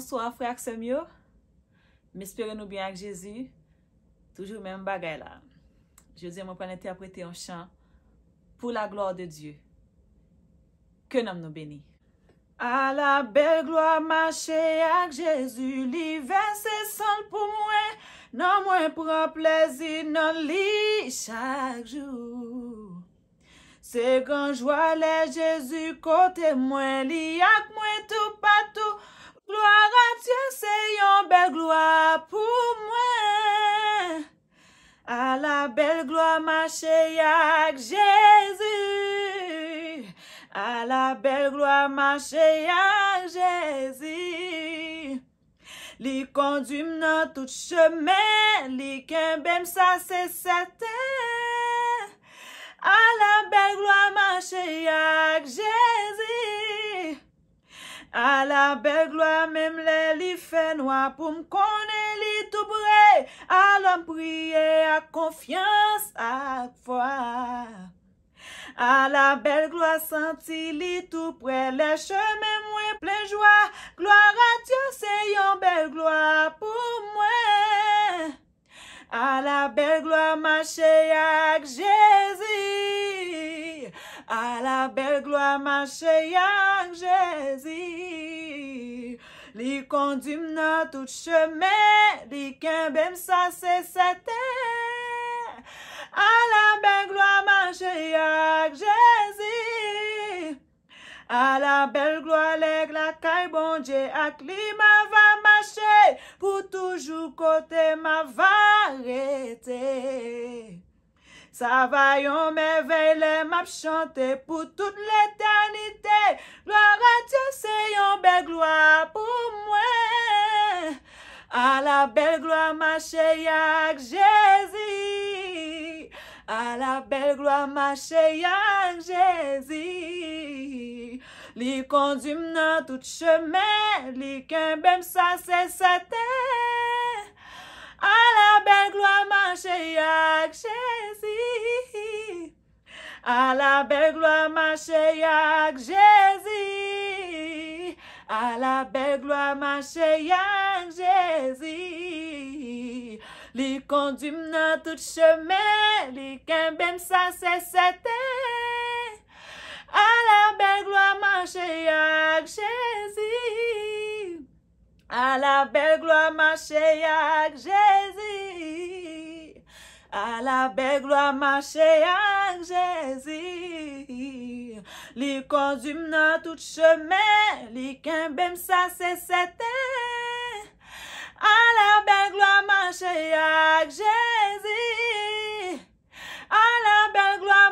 Bonsoir frèk semyo, mespere nou byan ak Jezu, toujou mè m bagay la. Je ze m wè pan ente apwete an chan pou la gloa de Diyo. Ke nam nou beni. A la bel gloa mache ak Jezu, li ven se sol pou mwen, nan mwen pou an plezi nan li chak jou. Se kan jwa le Jezu kote mwen, li ak mwen tou patou mwen. A la bel gloa manche yag jesu A la bel gloa manche yag jesu Li kondwi m nan tout cheme Li ken bem sa se sete A la bel gloa manche yag jesu A la bel gloa mem le li fe noua pou m kone Alam priye ak konfians ak fwa A la bel glo a santi li tou pre le cheme mwen plejwa Gloar a Diyo se yon bel glo a pou mwen A la bel glo a manche ak Jezi A la bel glo a manche ak Jezi Li kondim nan tout cheme, li ken bem sa se sete. A la bel glo a manje ak jezi. A la bel glo a leg la kay bonje ak li ma va manje pou toujou kote ma va rete. Sa vayon me veyle map chante pou tout le ta chante. Cheyak Jezi A la bel gloa Ma cheyak Jezi Li kondim nan tout cheme Li ken bem sa se sete A la bel gloa Ma cheyak Jezi A la bel gloa Ma cheyak Jezi A la bel gloa Ma cheyak Jezi Li kondim nan tout chemè, li ken bem sa se setè. A la bel gloa manche ya ak jèzi. A la bel gloa manche ya ak jèzi. A la bel gloa manche ya ak jèzi. Li kondim nan tout chemè, li ken bem sa se setè. A la bel gloa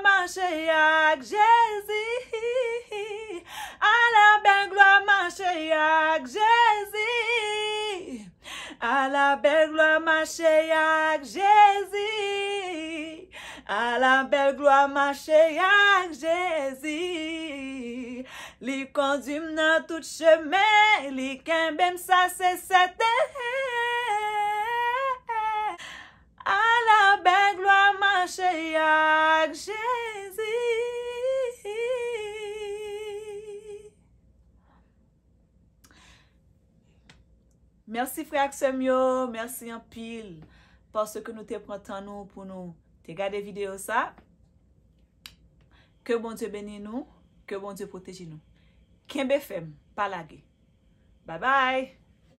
manche yag jezi Li kondim nan tout cheme Li ken bem sa se sete Cheyak Cheyzi Hi hi hi Hi hi hi Hi hi hi Hi hi hi Hi hi hi Merci fri aksem yo Merci an pil Pase ke nou te prantan nou pou nou Te gade video sa Ke bon de benin nou Ke bon de protejin nou Kenbe fem palage Bye bye